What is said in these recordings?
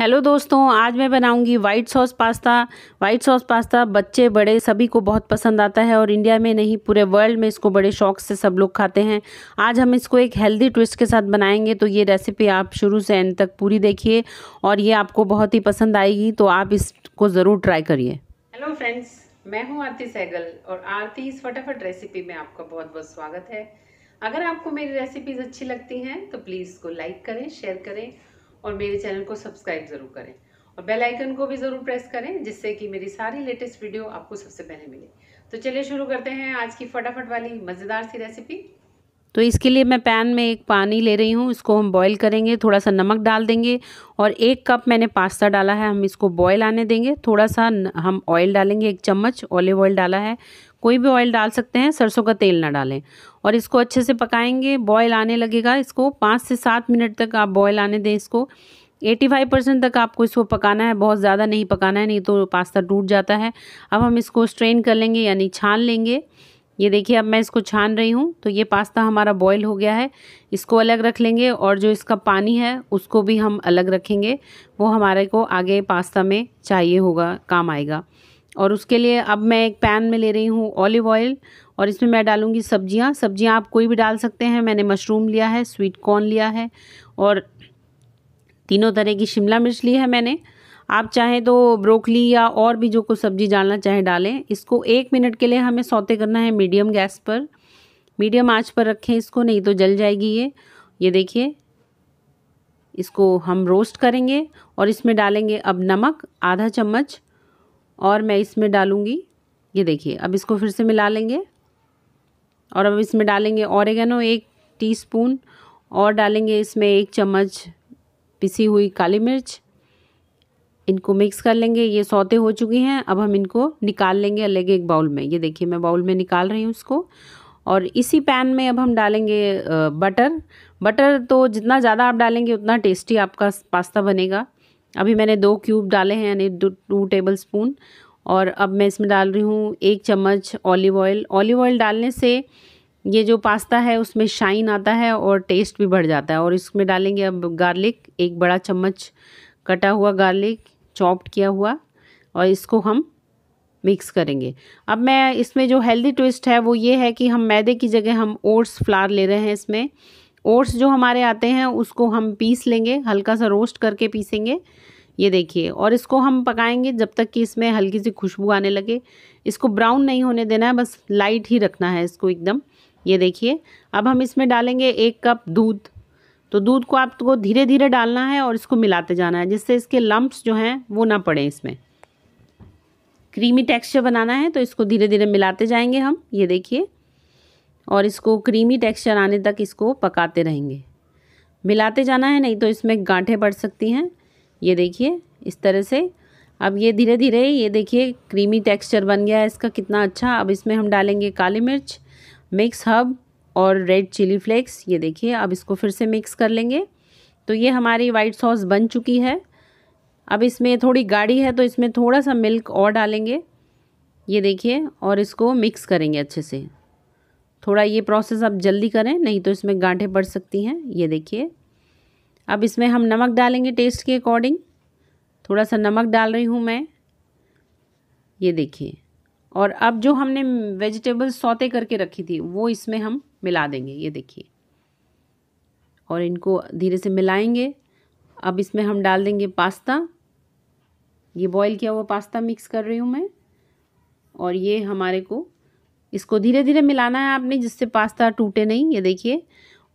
hello दोस्तों आज मैं बनाऊंगी white sauce pasta white sauce pasta बच्चे बड़े सभी को बहुत पसंद आता है और इंडिया में नहीं पूरे वर्ल्ड में इसको बड़े शौक से सब लोग खाते हैं आज हम इसको एक हेल्दी ट्विस्ट के साथ बनाएंगे तो ये रेसिपी आप शुरू से एंड तक पूरी देखिए और ये आपको बहुत ही पसंद आएगी तो आप इसको ज़रूर ट्राई करिए हेलो फ्रेंड्स मैं हूँ आरती सहगल और आरती इस फटाफट रेसिपी में आपका बहुत बहुत स्वागत है अगर आपको मेरी रेसिपीज़ अच्छी लगती हैं तो प्लीज़ इसको लाइक करें शेयर करें और मेरे चैनल को सब्सक्राइब ज़रूर करें और बेल आइकन को भी ज़रूर प्रेस करें जिससे कि मेरी सारी लेटेस्ट वीडियो आपको सबसे पहले मिले तो चलिए शुरू करते हैं आज की फटाफट वाली मज़ेदार सी रेसिपी तो इसके लिए मैं पैन में एक पानी ले रही हूँ इसको हम बॉईल करेंगे थोड़ा सा नमक डाल देंगे और एक कप मैंने पास्ता डाला है हम इसको बॉईल आने देंगे थोड़ा सा हम ऑयल डालेंगे एक चम्मच ऑलिव ऑयल डाला है कोई भी ऑयल डाल सकते हैं सरसों का तेल ना डालें और इसको अच्छे से पकाएँगे बॉयल आने लगेगा इसको पाँच से सात मिनट तक आप बॉयल आने दें इसको 85 परसेंट तक आपको इसको पकाना है बहुत ज़्यादा नहीं पकाना है नहीं तो पास्ता टूट जाता है अब हम इसको स्ट्रेन कर लेंगे यानी छान लेंगे ये देखिए अब मैं इसको छान रही हूँ तो ये पास्ता हमारा बॉईल हो गया है इसको अलग रख लेंगे और जो इसका पानी है उसको भी हम अलग रखेंगे वो हमारे को आगे पास्ता में चाहिए होगा काम आएगा और उसके लिए अब मैं एक पैन में ले रही हूँ ऑलिव ऑयल और इसमें मैं डालूँगी सब्जियाँ सब्जियाँ आप कोई भी डाल सकते हैं मैंने मशरूम लिया है स्वीट कॉर्न लिया है और तीनों तरह की शिमला मिर्च ली है मैंने आप चाहें तो ब्रोकली या और भी जो कुछ सब्जी डालना चाहें डालें इसको एक मिनट के लिए हमें सौते करना है मीडियम गैस पर मीडियम आंच पर रखें इसको नहीं तो जल जाएगी ये ये देखिए इसको हम रोस्ट करेंगे और इसमें डालेंगे अब नमक आधा चम्मच और मैं इसमें डालूँगी ये देखिए अब इसको फिर से मिला लेंगे और अब इसमें डालेंगे ऑरेगेनो एक टीस्पून और डालेंगे इसमें एक चम्मच पिसी हुई काली मिर्च इनको मिक्स कर लेंगे ये सौते हो चुके हैं अब हम इनको निकाल लेंगे अलग एक बाउल में ये देखिए मैं बाउल में निकाल रही हूँ इसको और इसी पैन में अब हम डालेंगे बटर बटर तो जितना ज़्यादा आप डालेंगे उतना टेस्टी आपका पास्ता बनेगा अभी मैंने दो क्यूब डाले हैं यानी टू टेबल स्पून और अब मैं इसमें डाल रही हूँ एक चम्मच ऑलिव ऑयल ऑलिव ऑयल डालने से ये जो पास्ता है उसमें शाइन आता है और टेस्ट भी बढ़ जाता है और इसमें डालेंगे अब गार्लिक एक बड़ा चम्मच कटा हुआ गार्लिक चॉप्ड किया हुआ और इसको हम मिक्स करेंगे अब मैं इसमें जो हेल्दी ट्विस्ट है वो ये है कि हम मैदे की जगह हम ओट्स फ्लार ले रहे हैं इसमें ओट्स जो हमारे आते हैं उसको हम पीस लेंगे हल्का सा रोस्ट करके पीसेंगे ये देखिए और इसको हम पकाएंगे जब तक कि इसमें हल्की सी खुशबू आने लगे इसको ब्राउन नहीं होने देना है बस लाइट ही रखना है इसको एकदम ये देखिए अब हम इसमें डालेंगे एक कप दूध तो दूध को आपको धीरे धीरे डालना है और इसको मिलाते जाना है जिससे इसके लम्ब्स जो हैं वो ना पड़े इसमें क्रीमी टेक्सचर बनाना है तो इसको धीरे धीरे मिलाते जाएंगे हम ये देखिए और इसको क्रीमी टेक्सचर आने तक इसको पकाते रहेंगे मिलाते जाना है नहीं तो इसमें गांठें बढ़ सकती हैं ये देखिए इस तरह से अब ये धीरे धीरे ये देखिए क्रीमी टेक्सचर बन गया है इसका कितना अच्छा अब इसमें हम डालेंगे काली मिर्च मिक्स हर्ब और रेड चिली फ्लेक्स ये देखिए अब इसको फिर से मिक्स कर लेंगे तो ये हमारी वाइट सॉस बन चुकी है अब इसमें थोड़ी गाढ़ी है तो इसमें थोड़ा सा मिल्क और डालेंगे ये देखिए और इसको मिक्स करेंगे अच्छे से थोड़ा ये प्रोसेस आप जल्दी करें नहीं तो इसमें गांठे पड़ सकती हैं ये देखिए अब इसमें हम नमक डालेंगे टेस्ट के अकॉर्डिंग थोड़ा सा नमक डाल रही हूँ मैं ये देखिए और अब जो हमने वेजिटेबल्स सौते करके रखी थी वो इसमें हम मिला देंगे ये देखिए और इनको धीरे से मिलाएंगे अब इसमें हम डाल देंगे पास्ता ये बॉईल किया हुआ पास्ता मिक्स कर रही हूँ मैं और ये हमारे को इसको धीरे धीरे मिलाना है आपने जिससे पास्ता टूटे नहीं ये देखिए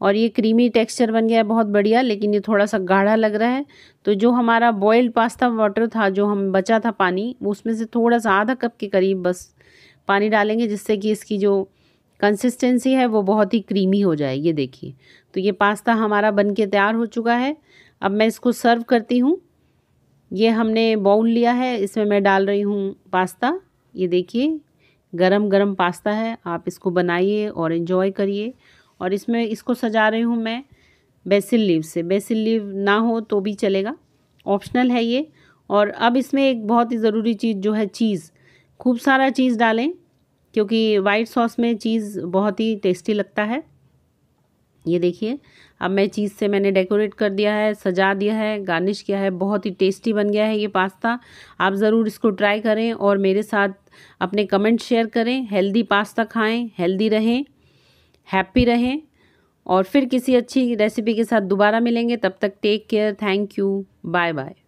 और ये क्रीमी टेक्सचर बन गया है बहुत बढ़िया लेकिन ये थोड़ा सा गाढ़ा लग रहा है तो जो हमारा बॉयल्ड पास्ता वाटर था जो हम बचा था पानी उसमें से थोड़ा सा आधा कप के करीब बस पानी डालेंगे जिससे कि इसकी जो कंसिस्टेंसी है वो बहुत ही क्रीमी हो जाए ये देखिए तो ये पास्ता हमारा बन के तैयार हो चुका है अब मैं इसको सर्व करती हूँ ये हमने बाउल लिया है इसमें मैं डाल रही हूँ पास्ता ये देखिए गरम गरम पास्ता है आप इसको बनाइए और इन्जॉय करिए और इसमें इसको सजा रही हूँ मैं बेसिल लीव से बेसिल लीव ना हो तो भी चलेगा ऑप्शनल है ये और अब इसमें एक बहुत ही ज़रूरी चीज़ जो है चीज़ खूब सारा चीज़ डालें क्योंकि वाइट सॉस में चीज़ बहुत ही टेस्टी लगता है ये देखिए अब मैं चीज़ से मैंने डेकोरेट कर दिया है सजा दिया है गार्निश किया है बहुत ही टेस्टी बन गया है ये पास्ता आप ज़रूर इसको ट्राई करें और मेरे साथ अपने कमेंट शेयर करें हेल्दी पास्ता खाएं हेल्दी रहें हैप्पी रहें और फिर किसी अच्छी रेसिपी के साथ दोबारा मिलेंगे तब तक take care thank you bye bye